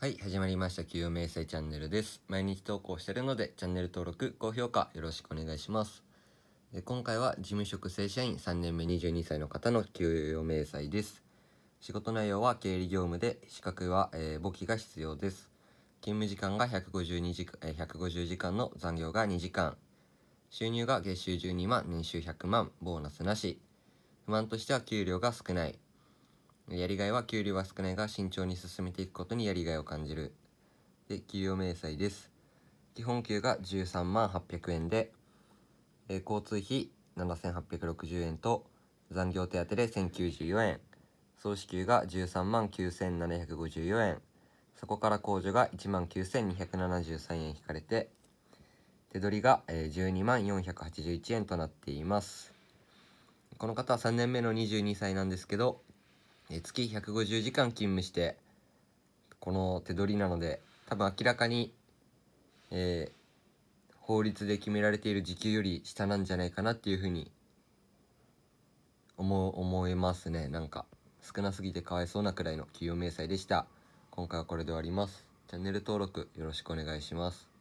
はい、始まりました。給与明細チャンネルです。毎日投稿してるので、チャンネル登録、高評価、よろしくお願いします。で今回は、事務職正社員3年目22歳の方の給与明細です。仕事内容は経理業務で、資格は、えー、簿記が必要です。勤務時間が152時間、えー、150時間の残業が2時間。収入が月収12万、年収100万、ボーナスなし。不満としては給料が少ない。やりがいは給料は少ないが慎重に進めていくことにやりがいを感じる。で、給与明細です。基本給が13万800円で、えー、交通費7860円と残業手当で1094円、総支給が13万9754円、そこから控除が1万9273円引かれて、手取りが12万481円となっています。この方は3年目の22歳なんですけど、月150時間勤務して、この手取りなので、多分明らかに、えー、法律で決められている時給より下なんじゃないかなっていうふうに、思い思ますね。なんか、少なすぎてかわいそうなくらいの給与明細でした。今回はこれで終わります。チャンネル登録よろしくお願いします。